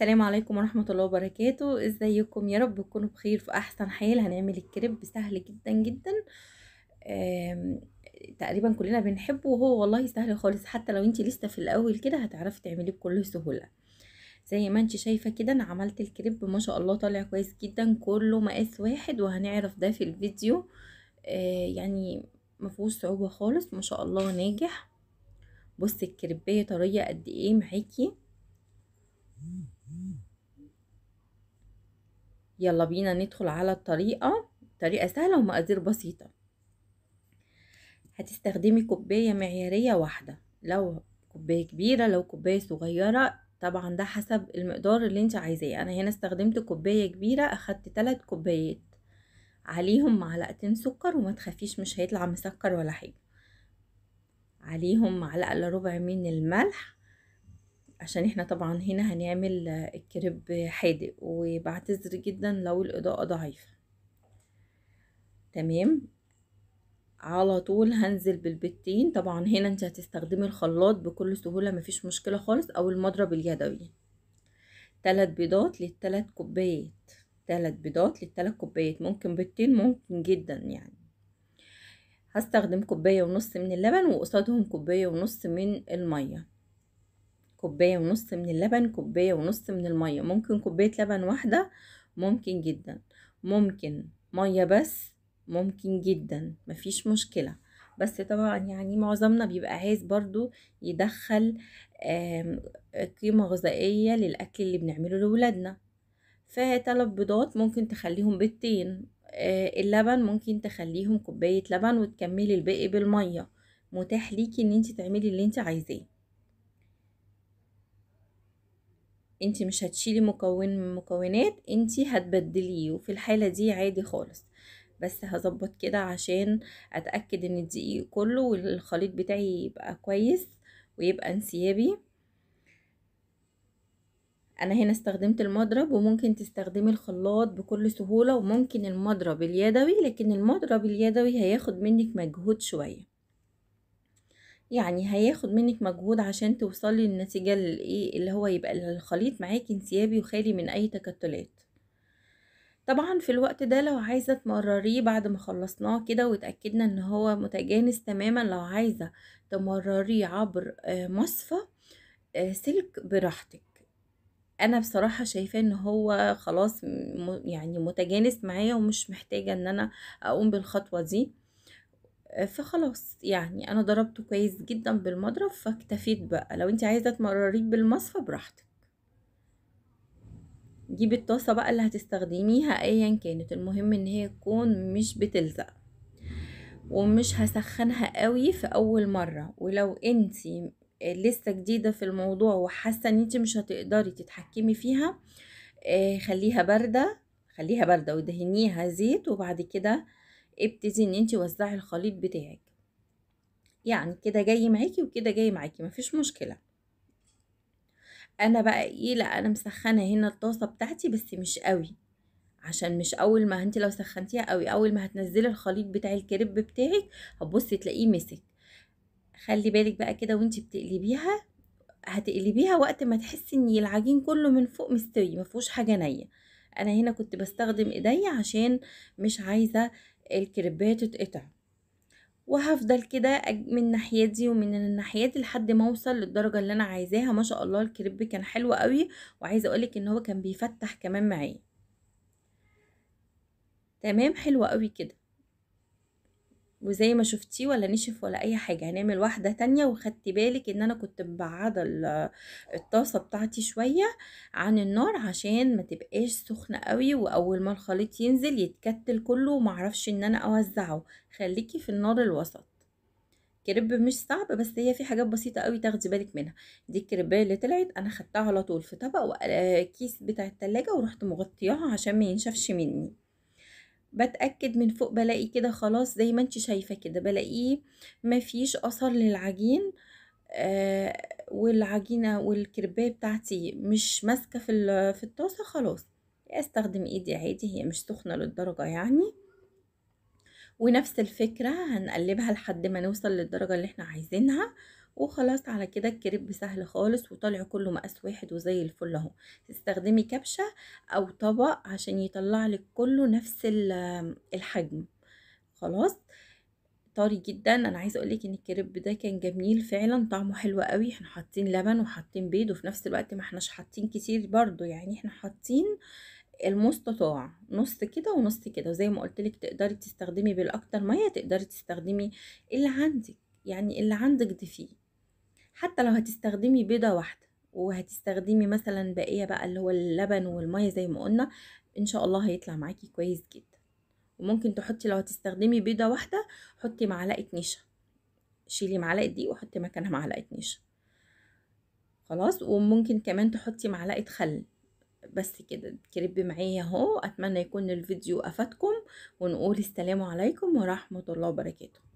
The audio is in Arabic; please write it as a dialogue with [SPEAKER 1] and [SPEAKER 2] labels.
[SPEAKER 1] السلام عليكم ورحمة الله وبركاته ازيكم يا رب تكونوا بخير في احسن حال هنعمل الكريب سهل جدا جدا تقريبا كلنا بنحبه وهو والله سهل خالص حتى لو انت لسه في الاول كده هتعرفي تعمليه بكل سهولة زي ما انت شايفة كده انا عملت الكريب ما شاء الله طالع كويس جدا كله مقاس واحد وهنعرف ده في الفيديو آه، يعني مفهوش صعوبة خالص ما شاء الله ناجح بصي الكريبايه طريه قد ايه معاكي يلا بينا ندخل على الطريقة طريقة سهلة ومقادير بسيطة هتستخدمي كوباية معيارية واحدة لو كوباية كبيرة لو كوباية صغيرة طبعا ده حسب المقدار اللي انت عايزاه انا هنا استخدمت كوباية كبيرة اخدت تلات كوبايات عليهم معلقتين سكر وما تخافيش مش هيطلع مسكر ولا حاجة عليهم معلقة الا ربع من الملح عشان احنا طبعا هنا هنعمل الكريب حادق وبعتذر جدا لو الاضاءة ضعيفة تمام على طول هنزل بالبتين طبعا هنا انت هتستخدمي الخلاط بكل سهولة مفيش مشكلة خالص او المضرب اليدوي تلات بيضات للتلات كوبايات تلات بيضات للتلات كوبايات ممكن بيضتين ممكن جدا يعني هستخدم كوباية ونص من اللبن وقصادهم كوباية ونص من المية كوباية ونص من اللبن كوباية ونص من المية ممكن كوباية لبن واحدة ممكن جدا ممكن مية بس ممكن جدا مفيش مشكلة بس طبعا يعني معظمنا بيبقى عايز برضو يدخل قيمة غذائية للأكل اللي بنعمله لولادنا فتلات بيضات ممكن تخليهم بيضتين آه، اللبن ممكن تخليهم كوباية لبن وتكملي الباقي بالمية متاح ليكي ان انت تعملي اللي انت عايزاه انت مش هتشيلي مكون من مكونات انت هتبدليه وفي الحالة دي عادي خالص بس هظبط كده عشان اتأكد ان الدقيق كله والخليط بتاعي يبقى كويس ويبقى انسيابي انا هنا استخدمت المضرب وممكن تستخدمي الخلاط بكل سهولة وممكن المضرب اليدوي لكن المضرب اليدوي هياخد منك مجهود شوية يعني هياخد منك مجهود عشان توصلي للنتيجة إيه، اللي هو يبقى الخليط معاكي انسيابي وخالي من اي تكتلات طبعا في الوقت ده لو عايزة تمرريه بعد ما خلصناه كده وتأكدنا ان هو متجانس تماما لو عايزة تمرريه عبر آه، مصفى آه، سلك براحتك انا بصراحة شايفة ان هو خلاص يعني متجانس معايا ومش محتاجة ان انا اقوم بالخطوة دي آه، فخلاص يعني انا ضربته كويس جدا بالمضرب فاكتفيت بقى لو انت عايزه تمرريه بالمصفى براحتك جيبي الطاسه بقى اللي هتستخدميها ايا كانت المهم ان هي تكون مش بتلزق ومش هسخنها قوي في اول مره ولو انت لسه جديده في الموضوع وحاسه ان انت مش هتقدري تتحكمي فيها آه، خليها بارده خليها بارده ودهنيها زيت وبعد كده ابتدي ان انت وزعي الخليط بتاعك يعني كده جاي معاكي وكده جاي معاكي مفيش مشكله انا بقى ايه لا انا مسخنه هنا الطاسه بتاعتي بس مش قوي عشان مش اول ما انت لو سخنتيها قوي اول ما هتنزلي الخليط بتاع الكريب بتاعك هتبصي تلاقيه مسك خلي بالك بقى كده وانت بتقلبيها هتقلبيها وقت ما تحسي ان العجين كله من فوق مستوي ما حاجه نيه انا هنا كنت بستخدم ايديا عشان مش عايزه الكريبات تتقطع وهفضل كده من الناحية دي ومن الناحيه دي لحد ما اوصل للدرجه اللي انا عايزاها ما شاء الله الكريب كان حلو قوي وعايزه اقولك ان هو كان بيفتح كمان معايا تمام حلو قوي كده وزي ما شفتي ولا نشف ولا اي حاجه هنعمل واحده تانية وخدتي بالك ان انا كنت مبعده الطاسه بتاعتي شويه عن النار عشان ما تبقاش سخنه قوي واول ما الخليط ينزل يتكتل كله ومعرفش ان انا اوزعه خليكي في النار الوسط كريب مش صعب بس هي في حاجات بسيطه قوي تاخدي بالك منها دي الكريبة اللي طلعت انا خدتها على طول في طبق وكيس آه، بتاع التلاجة ورحت مغطياها عشان ما ينشفش مني بتأكد من فوق بلاقي كده خلاص زي ما انت شايفة كده بلاقيه مفيش أثر للعجين آه والعجينة والكرباية بتاعتي مش ماسكة في, في الطاسة خلاص استخدم ايدي عادي هي مش سخنة للدرجة يعني ونفس الفكرة هنقلبها لحد ما نوصل للدرجة اللي احنا عايزينها وخلاص على كده الكريب سهل خالص وطالع كله مقاس واحد وزي الفل اهو تستخدمي كبشه او طبق عشان يطلع لك كله نفس الحجم خلاص طري جدا انا عايزه اقول لك ان الكريب ده كان جميل فعلا طعمه حلو قوي احنا حاطين لبن وحاطين بيض وفي نفس الوقت ما احناش حاطين كتير برضو يعني احنا حاطين المستطاع نص كده ونص كده وزي ما قلت لك تقدري تستخدمي بالاكتر ميه تقدري تستخدمي اللي عندك يعني اللي عندك ضيفيه حتى لو هتستخدمي بيضة واحدة وهتستخدمي مثلا بقية بقى اللي هو اللبن والمية زي ما قلنا ان شاء الله هيطلع معاكي كويس جدا وممكن تحطي لو هتستخدمي بيضة واحدة حطي معلقة نشا شيلي معلقة دي وحطي مكانها معلقة نشا خلاص وممكن كمان تحطي معلقة خل بس كده كريب معايا اهو اتمنى يكون الفيديو افادكم ونقول السلام عليكم ورحمه الله وبركاته